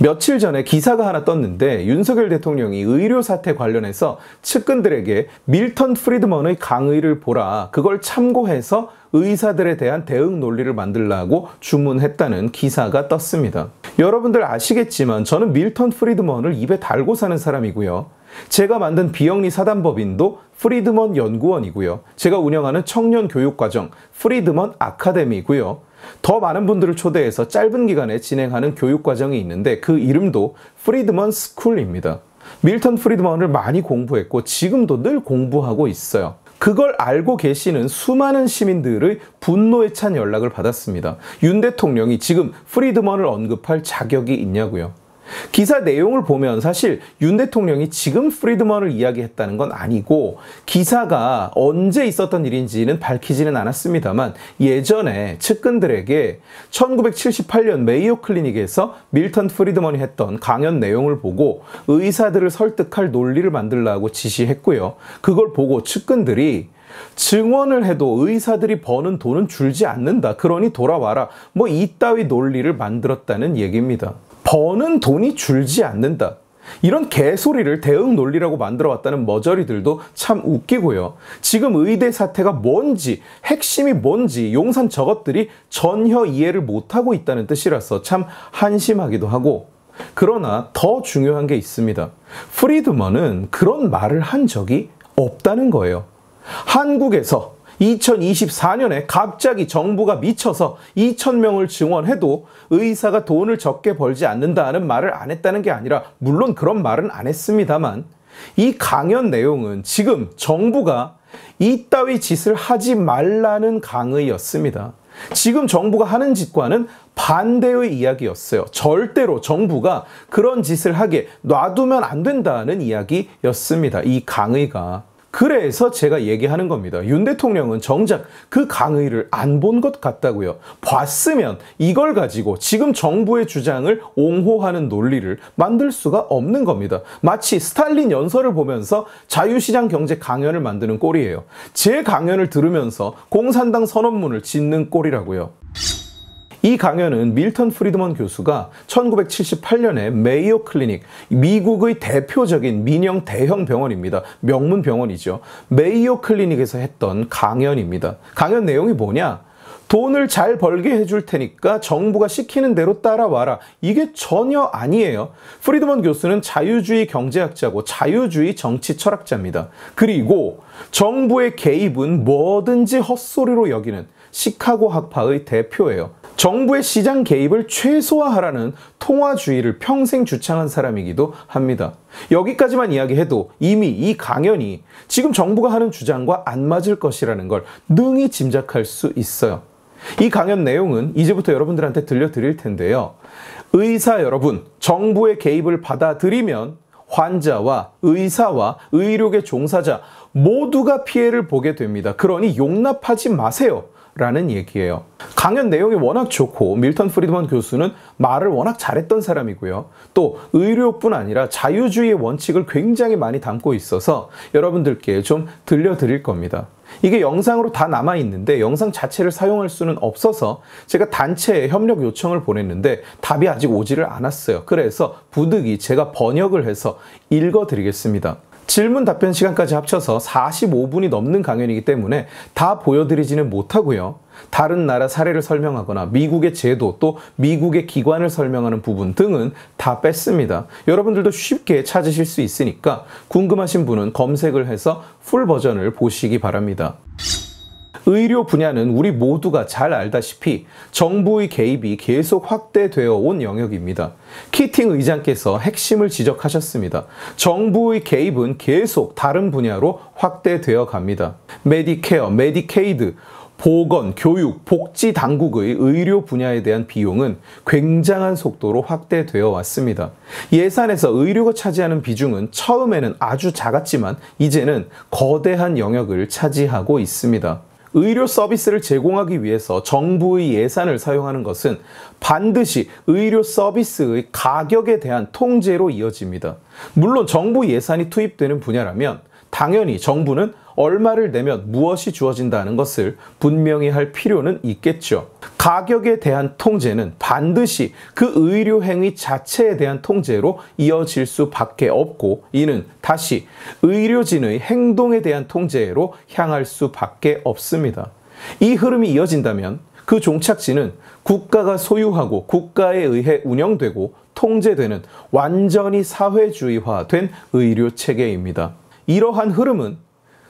며칠 전에 기사가 하나 떴는데 윤석열 대통령이 의료 사태 관련해서 측근들에게 밀턴 프리드먼의 강의를 보라 그걸 참고해서 의사들에 대한 대응 논리를 만들라고 주문했다는 기사가 떴습니다. 여러분들 아시겠지만 저는 밀턴 프리드먼을 입에 달고 사는 사람이고요. 제가 만든 비영리 사단법인도 프리드먼 연구원이고요. 제가 운영하는 청년 교육과정 프리드먼 아카데미고요. 더 많은 분들을 초대해서 짧은 기간에 진행하는 교육과정이 있는데 그 이름도 프리드먼 스쿨입니다. 밀턴 프리드먼을 많이 공부했고 지금도 늘 공부하고 있어요. 그걸 알고 계시는 수많은 시민들의 분노에 찬 연락을 받았습니다. 윤 대통령이 지금 프리드먼을 언급할 자격이 있냐고요. 기사 내용을 보면 사실 윤 대통령이 지금 프리드먼을 이야기했다는 건 아니고 기사가 언제 있었던 일인지는 밝히지는 않았습니다만 예전에 측근들에게 1978년 메이오 클리닉에서 밀턴 프리드먼이 했던 강연 내용을 보고 의사들을 설득할 논리를 만들라고 지시했고요. 그걸 보고 측근들이 증언을 해도 의사들이 버는 돈은 줄지 않는다. 그러니 돌아와라. 뭐 이따위 논리를 만들었다는 얘기입니다. 버는 돈이 줄지 않는다. 이런 개소리를 대응 논리라고 만들어 왔다는 머저리들도 참 웃기고요. 지금 의대 사태가 뭔지, 핵심이 뭔지, 용산 저것들이 전혀 이해를 못하고 있다는 뜻이라서 참 한심하기도 하고, 그러나 더 중요한 게 있습니다. 프리드먼은 그런 말을 한 적이 없다는 거예요. 한국에서 2024년에 갑자기 정부가 미쳐서 2,000명을 증원해도 의사가 돈을 적게 벌지 않는다는 말을 안 했다는 게 아니라 물론 그런 말은 안 했습니다만 이 강연 내용은 지금 정부가 이따위 짓을 하지 말라는 강의였습니다. 지금 정부가 하는 짓과는 반대의 이야기였어요. 절대로 정부가 그런 짓을 하게 놔두면 안 된다는 이야기였습니다. 이 강의가. 그래서 제가 얘기하는 겁니다. 윤 대통령은 정작 그 강의를 안 본 것 같다고요. 봤으면 이걸 가지고 지금 정부의 주장을 옹호하는 논리를 만들 수가 없는 겁니다. 마치 스탈린 연설을 보면서 자유시장 경제 강연을 만드는 꼴이에요. 제 강연을 들으면서 공산당 선언문을 짓는 꼴이라고요. 이 강연은 밀턴 프리드먼 교수가 1978년에 메이오 클리닉, 미국의 대표적인 민영 대형 병원입니다. 명문 병원이죠. 메이오 클리닉에서 했던 강연입니다. 강연 내용이 뭐냐? 돈을 잘 벌게 해줄 테니까 정부가 시키는 대로 따라와라. 이게 전혀 아니에요. 프리드먼 교수는 자유주의 경제학자고 자유주의 정치 철학자입니다. 그리고 정부의 개입은 뭐든지 헛소리로 여기는 시카고 학파의 대표예요. 정부의 시장 개입을 최소화하라는 통화주의를 평생 주창한 사람이기도 합니다. 여기까지만 이야기해도 이미 이 강연이 지금 정부가 하는 주장과 안 맞을 것이라는 걸 능히 짐작할 수 있어요. 이 강연 내용은 이제부터 여러분들한테 들려드릴 텐데요. 의사 여러분, 정부의 개입을 받아들이면 환자와 의사와 의료계 종사자 모두가 피해를 보게 됩니다. 그러니 용납하지 마세요. 라는 얘기예요. 강연 내용이 워낙 좋고 밀턴 프리드먼 교수는 말을 워낙 잘했던 사람이고요. 또 의료뿐 아니라 자유주의의 원칙을 굉장히 많이 담고 있어서 여러분들께 좀 들려드릴 겁니다. 이게 영상으로 다 남아 있는데 영상 자체를 사용할 수는 없어서 제가 단체에 협력 요청을 보냈는데 답이 아직 오지를 않았어요. 그래서 부득이 제가 번역을 해서 읽어 드리겠습니다. 질문 답변 시간까지 합쳐서 45분이 넘는 강연이기 때문에 다 보여드리지는 못하고요. 다른 나라 사례를 설명하거나 미국의 제도 또 미국의 기관을 설명하는 부분 등은 다 뺐습니다. 여러분들도 쉽게 찾으실 수 있으니까 궁금하신 분은 검색을 해서 풀 버전을 보시기 바랍니다. 의료 분야는 우리 모두가 잘 알다시피 정부의 개입이 계속 확대되어 온 영역입니다. 키팅 의장께서 핵심을 지적하셨습니다. 정부의 개입은 계속 다른 분야로 확대되어 갑니다. 메디케어, 메디케이드, 보건, 교육, 복지 당국의 의료 분야에 대한 비용은 굉장한 속도로 확대되어 왔습니다. 예산에서 의료가 차지하는 비중은 처음에는 아주 작았지만 이제는 거대한 영역을 차지하고 있습니다. 의료 서비스를 제공하기 위해서 정부의 예산을 사용하는 것은 반드시 의료 서비스의 가격에 대한 통제로 이어집니다. 물론 정부 예산이 투입되는 분야라면 당연히 정부는 얼마를 내면 무엇이 주어진다는 것을 분명히 할 필요는 있겠죠. 가격에 대한 통제는 반드시 그 의료 행위 자체에 대한 통제로 이어질 수밖에 없고 이는 다시 의료진의 행동에 대한 통제로 향할 수밖에 없습니다. 이 흐름이 이어진다면 그 종착지는 국가가 소유하고 국가에 의해 운영되고 통제되는 완전히 사회주의화된 의료 체계입니다. 이러한 흐름은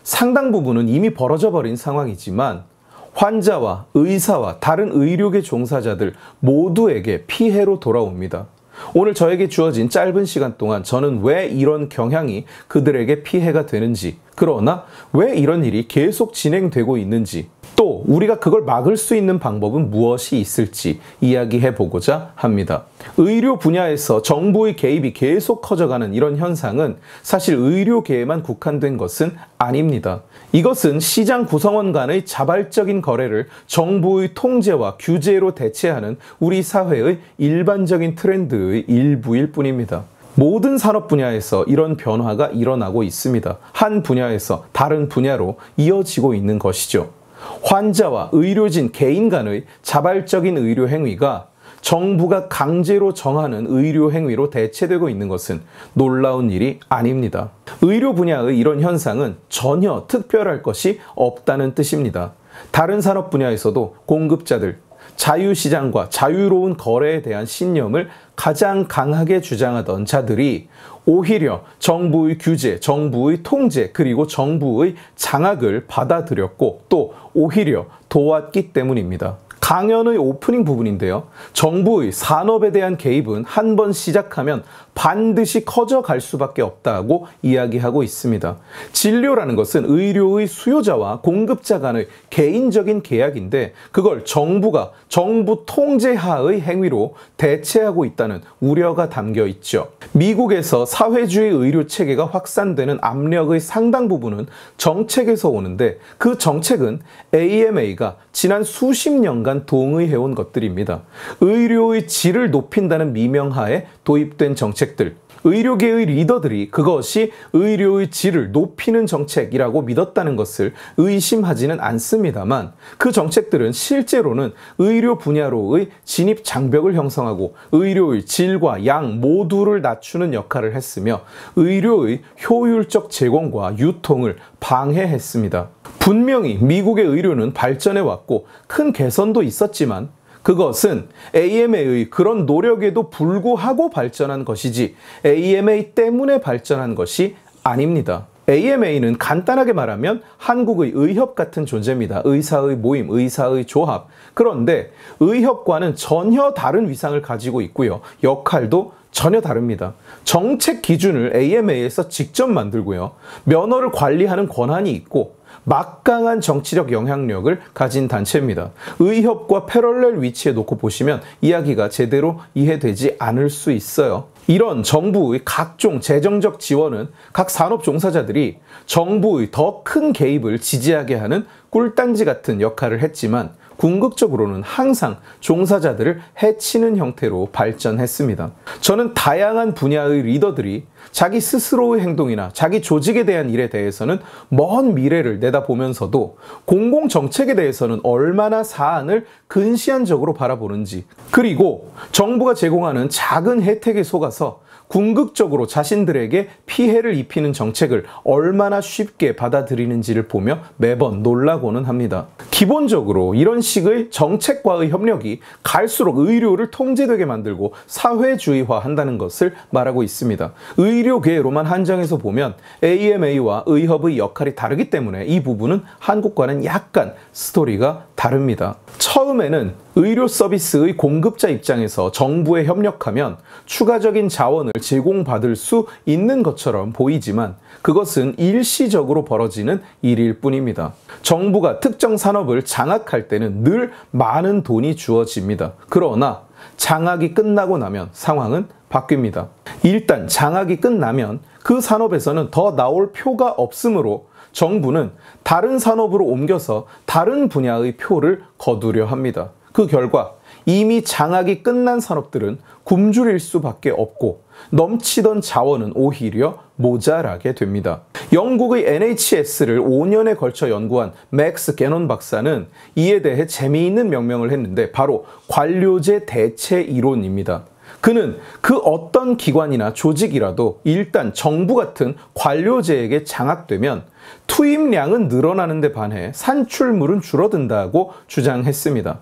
상당 부분은 이미 벌어져 버린 상황이지만 환자와 의사와 다른 의료계 종사자들 모두에게 피해로 돌아옵니다. 오늘 저에게 주어진 짧은 시간 동안 저는 왜 이런 경향이 그들에게 피해가 되는지, 그러나 왜 이런 일이 계속 진행되고 있는지, 또 우리가 그걸 막을 수 있는 방법은 무엇이 있을지 이야기해 보고자 합니다. 의료 분야에서 정부의 개입이 계속 커져가는 이런 현상은 사실 의료계에만 국한된 것은 아닙니다. 이것은 시장 구성원 간의 자발적인 거래를 정부의 통제와 규제로 대체하는 우리 사회의 일반적인 트렌드의 일부일 뿐입니다. 모든 산업 분야에서 이런 변화가 일어나고 있습니다. 한 분야에서 다른 분야로 이어지고 있는 것이죠. 환자와 의료진 개인 간의 자발적인 의료 행위가 정부가 강제로 정하는 의료 행위로 대체되고 있는 것은 놀라운 일이 아닙니다. 의료 분야의 이런 현상은 전혀 특별할 것이 없다는 뜻입니다. 다른 산업 분야에서도 공급자들, 자유시장과 자유로운 거래에 대한 신념을 가장 강하게 주장하던 자들이 오히려 정부의 규제, 정부의 통제, 그리고 정부의 장악을 받아들였고 또 오히려 도왔기 때문입니다. 강연의 오프닝 부분인데요. 정부의 산업에 대한 개입은 한 번 시작하면 반드시 커져갈 수밖에 없다고 이야기하고 있습니다. 진료라는 것은 의료의 수요자와 공급자 간의 개인적인 계약인데 그걸 정부가 정부 통제하의 행위로 대체하고 있다는 우려가 담겨 있죠. 미국에서 사회주의 의료 체계가 확산되는 압력의 상당 부분은 정책에서 오는데 그 정책은 AMA가 지난 수십 년간 동의해온 것들입니다. 의료의 질을 높인다는 미명하에 도입된 정책 정책들 의료계의 리더들이 그것이 의료의 질을 높이는 정책이라고 믿었다는 것을 의심하지는 않습니다만 그 정책들은 실제로는 의료 분야로의 진입 장벽을 형성하고 의료의 질과 양 모두를 낮추는 역할을 했으며 의료의 효율적 제공과 유통을 방해했습니다. 분명히 미국의 의료는 발전해 왔고 큰 개선도 있었지만 그것은 AMA의 그런 노력에도 불구하고 발전한 것이지 AMA 때문에 발전한 것이 아닙니다. AMA는 간단하게 말하면 한국의 의협 같은 존재입니다. 의사의 모임, 의사의 조합. 그런데 의협과는 전혀 다른 위상을 가지고 있고요. 역할도 전혀 다릅니다. 정책 기준을 AMA에서 직접 만들고요. 면허를 관리하는 권한이 있고 막강한 정치적 영향력을 가진 단체입니다. 의협과 패럴렐 위치에 놓고 보시면 이야기가 제대로 이해되지 않을 수 있어요. 이런 정부의 각종 재정적 지원은 각 산업 종사자들이 정부의 더 큰 개입을 지지하게 하는 꿀단지 같은 역할을 했지만 궁극적으로는 항상 종사자들을 해치는 형태로 발전했습니다. 저는 다양한 분야의 리더들이 자기 스스로의 행동이나 자기 조직에 대한 일에 대해서는 먼 미래를 내다보면서도 공공 정책에 대해서는 얼마나 사안을 근시안적으로 바라보는지 그리고 정부가 제공하는 작은 혜택에 속아서 궁극적으로 자신들에게 피해를 입히는 정책을 얼마나 쉽게 받아들이는지를 보며 매번 놀라고는 합니다. 기본적으로 이런 식의 정책과의 협력이 갈수록 의료를 통제되게 만들고 사회주의화한다는 것을 말하고 있습니다. 의료계로만 한정해서 보면 AMA와 의협의 역할이 다르기 때문에 이 부분은 한국과는 약간 스토리가 다릅니다. 처음에는 의료 서비스의 공급자 입장에서 정부에 협력하면 추가적인 자원을 제공받을 수 있는 것처럼 보이지만 그것은 일시적으로 벌어지는 일일 뿐입니다. 정부가 특정 산업을 장악할 때는 늘 많은 돈이 주어집니다. 그러나 장악이 끝나고 나면 상황은 바뀝니다. 일단 장악이 끝나면 그 산업에서는 더 나올 표가 없으므로 정부는 다른 산업으로 옮겨서 다른 분야의 표를 거두려 합니다. 그 결과 이미 장악이 끝난 산업들은 굶주릴 수밖에 없고 넘치던 자원은 오히려 모자라게 됩니다. 영국의 NHS를 5년에 걸쳐 연구한 맥스 게논 박사는 이에 대해 재미있는 명명을 했는데 바로 관료제 대체 이론입니다. 그는 그 어떤 기관이나 조직이라도 일단 정부 같은 관료제에게 장악되면 투입량은 늘어나는 데 반해 산출물은 줄어든다고 주장했습니다.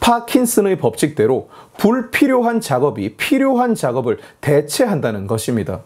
파킨슨의 법칙대로 불필요한 작업이 필요한 작업을 대체한다는 것입니다.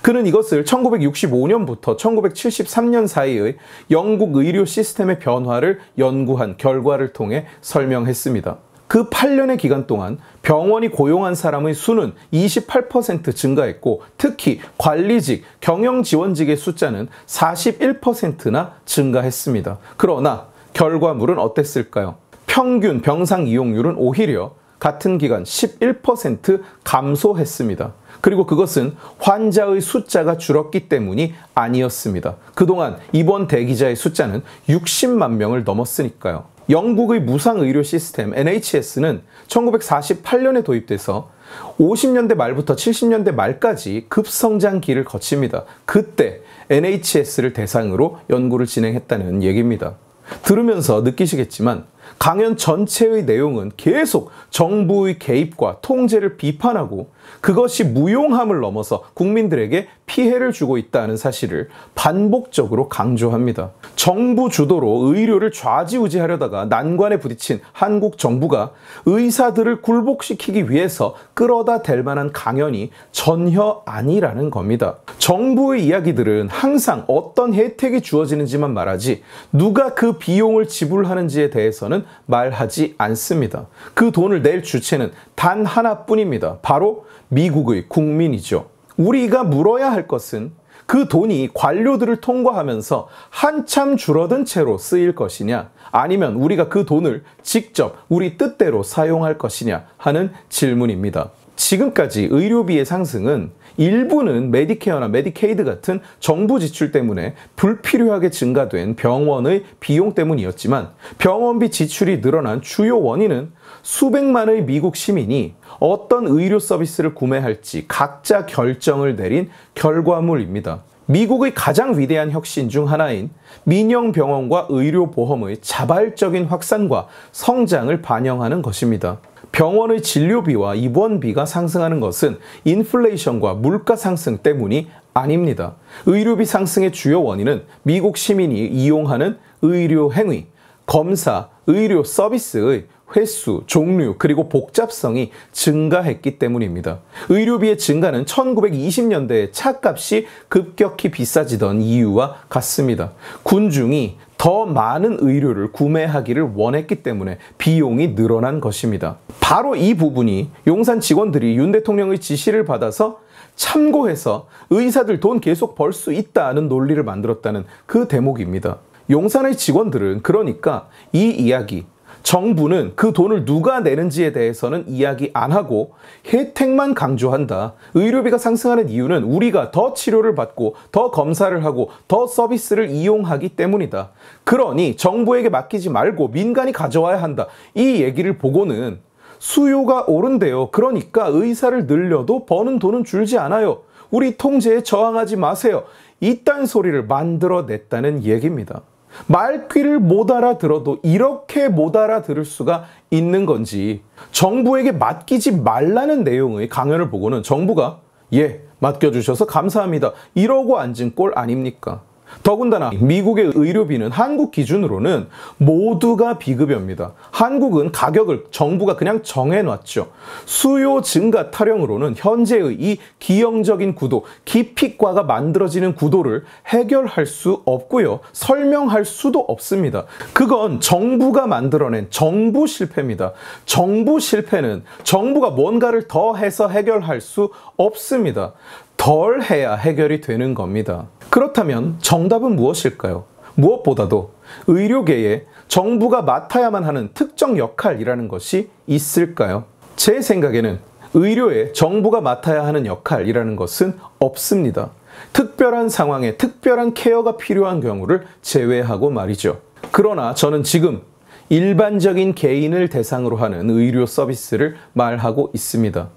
그는 이것을 1965년부터 1973년 사이의 영국 의료 시스템의 변화를 연구한 결과를 통해 설명했습니다. 그 8년의 기간 동안 병원이 고용한 사람의 수는 28% 증가했고 특히 관리직, 경영지원직의 숫자는 41%나 증가했습니다. 그러나 결과물은 어땠을까요? 평균 병상 이용률은 오히려 같은 기간 11% 감소했습니다. 그리고 그것은 환자의 숫자가 줄었기 때문이 아니었습니다. 그동안 입원 대기자의 숫자는 60만 명을 넘었으니까요. 영국의 무상의료 시스템 NHS는 1948년에 도입돼서 50년대 말부터 70년대 말까지 급성장기를 거칩니다. 그때 NHS를 대상으로 연구를 진행했다는 얘기입니다. 들으면서 느끼시겠지만 강연 전체의 내용은 계속 정부의 개입과 통제를 비판하고 그것이 무용함을 넘어서 국민들에게 피해를 주고 있다는 사실을 반복적으로 강조합니다. 정부 주도로 의료를 좌지우지하려다가 난관에 부딪힌 한국 정부가 의사들을 굴복시키기 위해서 끌어다 댈 만한 강연이 전혀 아니라는 겁니다. 정부의 이야기들은 항상 어떤 혜택이 주어지는지만 말하지 누가 그 비용을 지불하는지에 대해서는 말하지 않습니다. 그 돈을 낼 주체는 단 하나뿐입니다. 바로 미국의 국민이죠. 우리가 물어야 할 것은 그 돈이 관료들을 통과하면서 한참 줄어든 채로 쓰일 것이냐, 아니면 우리가 그 돈을 직접 우리 뜻대로 사용할 것이냐 하는 질문입니다. 지금까지 의료비의 상승은 일부는 메디케어나 메디케이드 같은 정부 지출 때문에 불필요하게 증가된 병원의 비용 때문이었지만 병원비 지출이 늘어난 주요 원인은 수백만의 미국 시민이 어떤 의료 서비스를 구매할지 각자 결정을 내린 결과물입니다. 미국의 가장 위대한 혁신 중 하나인 민영 병원과 의료보험의 자발적인 확산과 성장을 반영하는 것입니다. 병원의 진료비와 입원비가 상승하는 것은 인플레이션과 물가 상승 때문이 아닙니다. 의료비 상승의 주요 원인은 미국 시민이 이용하는 의료 행위, 검사, 의료 서비스의 횟수, 종류, 그리고 복잡성이 증가했기 때문입니다. 의료비의 증가는 1920년대에 차값이 급격히 비싸지던 이유와 같습니다. 군중이 더 많은 의료를 구매하기를 원했기 때문에 비용이 늘어난 것입니다. 바로 이 부분이 용산 직원들이 윤 대통령의 지시를 받아서 참고해서 의사들 돈 계속 벌 수 있다는 논리를 만들었다는 그 대목입니다. 용산의 직원들은 그러니까 이 이야기 정부는 그 돈을 누가 내는지에 대해서는 이야기 안 하고 혜택만 강조한다. 의료비가 상승하는 이유는 우리가 더 치료를 받고 더 검사를 하고 더 서비스를 이용하기 때문이다. 그러니 정부에게 맡기지 말고 민간이 가져와야 한다. 이 얘기를 보고는 수요가 오른대요. 그러니까 의사를 늘려도 버는 돈은 줄지 않아요. 우리 통제에 저항하지 마세요. 이딴 소리를 만들어냈다는 얘기입니다. 말귀를 못 알아들어도 이렇게 못 알아들을 수가 있는 건지 정부에게 맡기지 말라는 내용의 강연을 보고는 정부가 예 맡겨주셔서 감사합니다 이러고 앉은 꼴 아닙니까? 더군다나 미국의 의료비는 한국 기준으로는 모두가 비급여입니다. 한국은 가격을 정부가 그냥 정해놨죠. 수요 증가 타령으로는 현재의 이 기형적인 구도, 기피과가 만들어지는 구도를 해결할 수 없고요. 설명할 수도 없습니다. 그건 정부가 만들어낸 정부 실패입니다. 정부 실패는 정부가 뭔가를 더 해서 해결할 수 없습니다. 덜 해야 해결이 되는 겁니다. 그렇다면 정답은 무엇일까요? 무엇보다도 의료계에 정부가 맡아야만 하는 특정 역할이라는 것이 있을까요? 제 생각에는 의료에 정부가 맡아야 하는 역할이라는 것은 없습니다. 특별한 상황에 특별한 케어가 필요한 경우를 제외하고 말이죠. 그러나 저는 지금 일반적인 개인을 대상으로 하는 의료 서비스를 말하고 있습니다.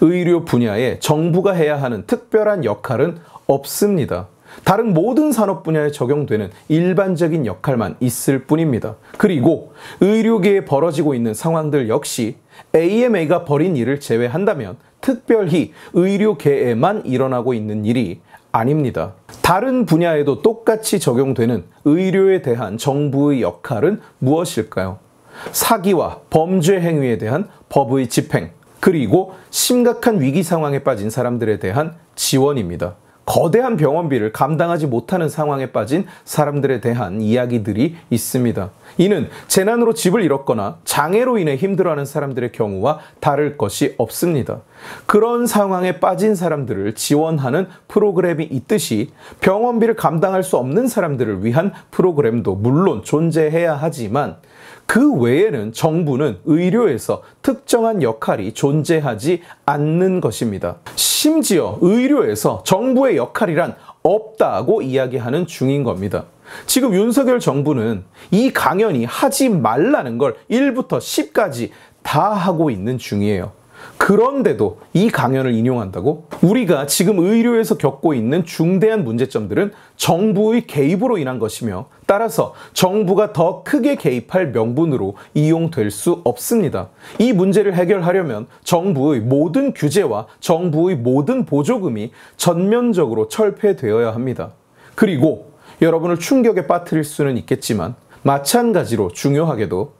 의료 분야에 정부가 해야 하는 특별한 역할은 없습니다. 다른 모든 산업 분야에 적용되는 일반적인 역할만 있을 뿐입니다. 그리고 의료계에 벌어지고 있는 상황들 역시 AMA가 벌인 일을 제외한다면 특별히 의료계에만 일어나고 있는 일이 아닙니다. 다른 분야에도 똑같이 적용되는 의료에 대한 정부의 역할은 무엇일까요? 사기와 범죄 행위에 대한 법의 집행, 그리고 심각한 위기 상황에 빠진 사람들에 대한 지원입니다. 거대한 병원비를 감당하지 못하는 상황에 빠진 사람들에 대한 이야기들이 있습니다. 이는 재난으로 집을 잃었거나 장애로 인해 힘들어하는 사람들의 경우와 다를 것이 없습니다. 그런 상황에 빠진 사람들을 지원하는 프로그램이 있듯이 병원비를 감당할 수 없는 사람들을 위한 프로그램도 물론 존재해야 하지만 그 외에는 정부는 의료에서 특정한 역할이 존재하지 않는 것입니다. 심지어 의료에서 정부의 역할이란 없다고 이야기하는 중인 겁니다. 지금 윤석열 정부는 이 강연이 하지 말라는 걸 1부터 10까지 다 하고 있는 중이에요. 그런데도 이 강연을 인용한다고? 우리가 지금 의료에서 겪고 있는 중대한 문제점들은 정부의 개입으로 인한 것이며 따라서 정부가 더 크게 개입할 명분으로 이용될 수 없습니다. 이 문제를 해결하려면 정부의 모든 규제와 정부의 모든 보조금이 전면적으로 철폐되어야 합니다. 그리고 여러분을 충격에 빠뜨릴 수는 있겠지만 마찬가지로 중요하게도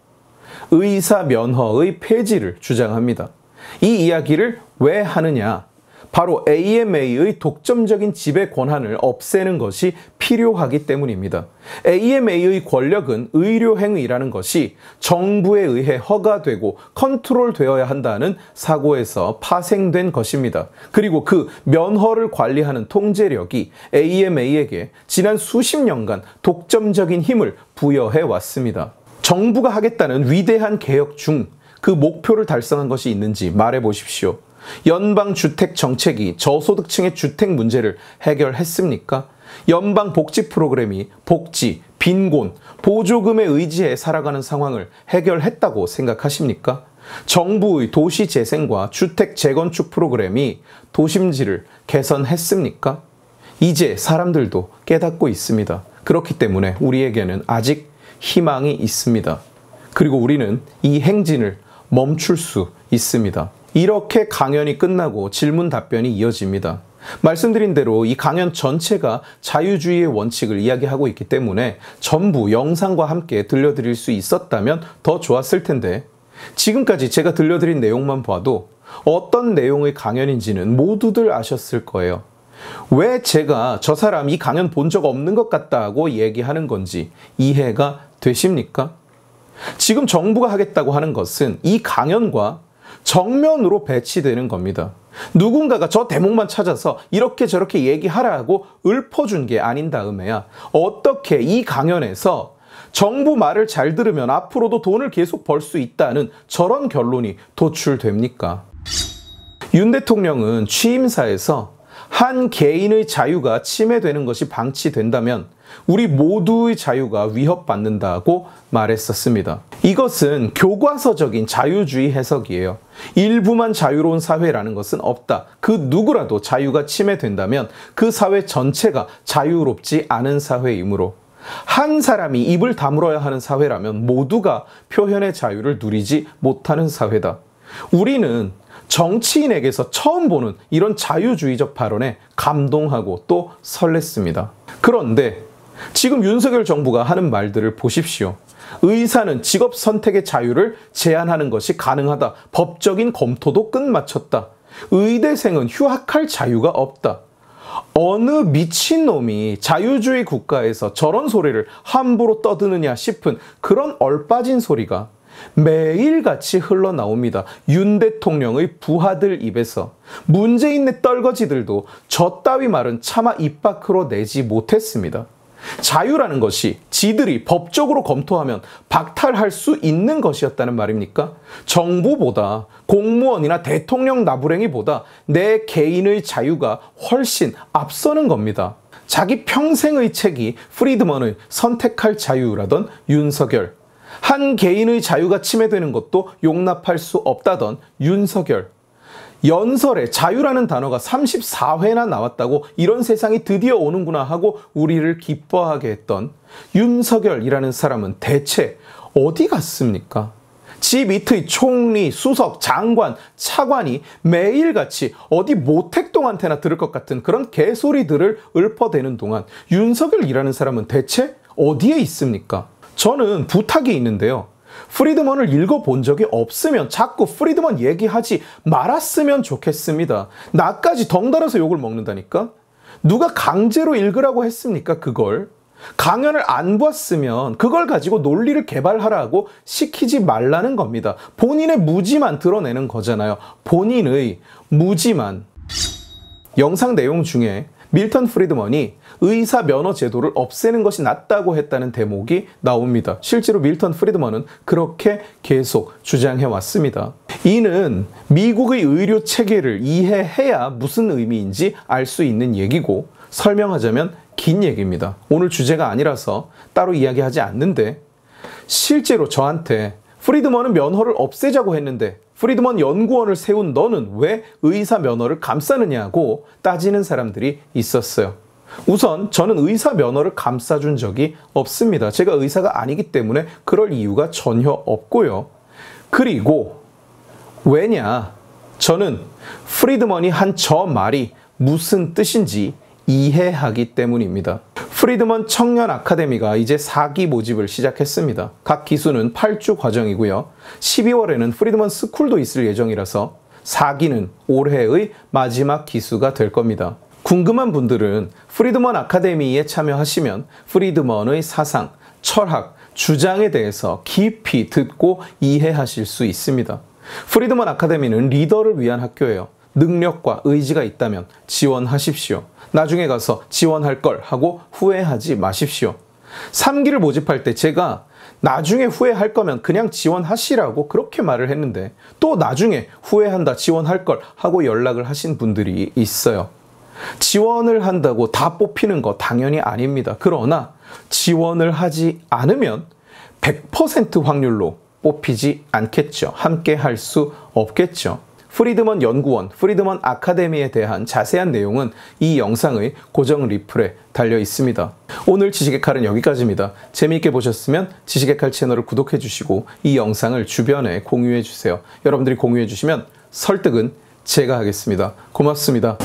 의사 면허의 폐지를 주장합니다. 이 이야기를 왜 하느냐? 바로 AMA의 독점적인 지배 권한을 없애는 것이 필요하기 때문입니다. AMA의 권력은 의료 행위라는 것이 정부에 의해 허가되고 컨트롤되어야 한다는 사고에서 파생된 것입니다. 그리고 그 면허를 관리하는 통제력이 AMA에게 지난 수십 년간 독점적인 힘을 부여해 왔습니다. 정부가 하겠다는 위대한 개혁 중그 목표를 달성한 것이 있는지 말해 보십시오. 연방 주택 정책이 저소득층의 주택 문제를 해결했습니까? 연방 복지 프로그램이 복지, 빈곤, 보조금에 의지해 살아가는 상황을 해결했다고 생각하십니까? 정부의 도시 재생과 주택 재건축 프로그램이 도심지를 개선했습니까? 이제 사람들도 깨닫고 있습니다. 그렇기 때문에 우리에게는 아직 희망이 있습니다. 그리고 우리는 이 행진을 멈출 수 있습니다. 이렇게 강연이 끝나고 질문 답변이 이어집니다. 말씀드린 대로 이 강연 전체가 자유주의의 원칙을 이야기하고 있기 때문에 전부 영상과 함께 들려드릴 수 있었다면 더 좋았을 텐데 지금까지 제가 들려드린 내용만 봐도 어떤 내용의 강연인지는 모두들 아셨을 거예요. 왜 제가 저 사람 이 강연 본 적 없는 것 같다고 얘기하는 건지 이해가 되십니까? 지금 정부가 하겠다고 하는 것은 이 강연과 정면으로 배치되는 겁니다. 누군가가 저 대목만 찾아서 이렇게 저렇게 얘기하라고 읊어준 게 아닌 다음에야 어떻게 이 강연에서 정부 말을 잘 들으면 앞으로도 돈을 계속 벌 수 있다는 저런 결론이 도출됩니까? 윤 대통령은 취임사에서 한 개인의 자유가 침해되는 것이 방치된다면 우리 모두의 자유가 위협받는다고 말했었습니다. 이것은 교과서적인 자유주의 해석이에요. 일부만 자유로운 사회라는 것은 없다. 그 누구라도 자유가 침해된다면 그 사회 전체가 자유롭지 않은 사회이므로 한 사람이 입을 다물어야 하는 사회라면 모두가 표현의 자유를 누리지 못하는 사회다. 우리는 정치인에게서 처음 보는 이런 자유주의적 발언에 감동하고 또 설렜습니다. 그런데 지금 윤석열 정부가 하는 말들을 보십시오. 의사는 직업 선택의 자유를 제한하는 것이 가능하다. 법적인 검토도 끝마쳤다. 의대생은 휴학할 자유가 없다. 어느 미친놈이 자유주의 국가에서 저런 소리를 함부로 떠드느냐 싶은 그런 얼빠진 소리가 매일같이 흘러나옵니다. 윤 대통령의 부하들 입에서. 문재인의 떨거지들도 저 따위 말은 차마 입 밖으로 내지 못했습니다. 자유라는 것이 지들이 법적으로 검토하면 박탈할 수 있는 것이었다는 말입니까? 정부보다 공무원이나 대통령 나부랭이보다 내 개인의 자유가 훨씬 앞서는 겁니다. 자기 평생의 책이 프리드먼의 선택할 자유라던 윤석열. 한 개인의 자유가 침해되는 것도 용납할 수 없다던 윤석열. 연설에 자유라는 단어가 34회나 나왔다고 이런 세상이 드디어 오는구나 하고 우리를 기뻐하게 했던 윤석열이라는 사람은 대체 어디 갔습니까? 지 밑의 총리, 수석, 장관, 차관이 매일같이 어디 모택동한테나 들을 것 같은 그런 개소리들을 읊어대는 동안 윤석열이라는 사람은 대체 어디에 있습니까? 저는 부탁이 있는데요. 프리드먼을 읽어본 적이 없으면 자꾸 프리드먼 얘기하지 말았으면 좋겠습니다. 나까지 덩달아서 욕을 먹는다니까? 누가 강제로 읽으라고 했습니까, 그걸? 강연을 안 봤으면 그걸 가지고 논리를 개발하라고 시키지 말라는 겁니다. 본인의 무지만 드러내는 거잖아요. 본인의 무지만. 영상 내용 중에 밀턴 프리드먼이 의사 면허 제도를 없애는 것이 낫다고 했다는 대목이 나옵니다. 실제로 밀턴 프리드먼은 그렇게 계속 주장해 왔습니다. 이는 미국의 의료 체계를 이해해야 무슨 의미인지 알 수 있는 얘기고 설명하자면 긴 얘기입니다. 오늘 주제가 아니라서 따로 이야기하지 않는데 실제로 저한테 프리드먼은 면허를 없애자고 했는데 프리드먼 연구원을 세운 너는 왜 의사 면허를 감싸느냐고 따지는 사람들이 있었어요. 우선 저는 의사 면허를 감싸준 적이 없습니다. 제가 의사가 아니기 때문에 그럴 이유가 전혀 없고요. 그리고 왜냐? 저는 프리드먼이 한 저 말이 무슨 뜻인지 이해하기 때문입니다. 프리드먼 청년 아카데미가 이제 4기 모집을 시작했습니다. 각 기수는 8주 과정이고요. 12월에는 프리드먼 스쿨도 있을 예정이라서 4기는 올해의 마지막 기수가 될 겁니다. 궁금한 분들은 프리드먼 아카데미에 참여하시면 프리드먼의 사상, 철학, 주장에 대해서 깊이 듣고 이해하실 수 있습니다. 프리드먼 아카데미는 리더를 위한 학교예요. 능력과 의지가 있다면 지원하십시오. 나중에 가서 지원할 걸 하고 후회하지 마십시오. 3기를 모집할 때 제가 나중에 후회할 거면 그냥 지원하시라고 그렇게 말을 했는데 또 나중에 후회한다 지원할 걸 하고 연락을 하신 분들이 있어요. 지원을 한다고 다 뽑히는 거 당연히 아닙니다. 그러나 지원을 하지 않으면 100% 확률로 뽑히지 않겠죠. 함께 할 수 없겠죠. 프리드먼 연구원, 프리드먼 아카데미에 대한 자세한 내용은 이 영상의 고정 리플에 달려 있습니다. 오늘 지식의 칼은 여기까지입니다. 재미있게 보셨으면 지식의 칼 채널을 구독해 주시고 이 영상을 주변에 공유해 주세요. 여러분들이 공유해 주시면 설득은 제가 하겠습니다. 고맙습니다.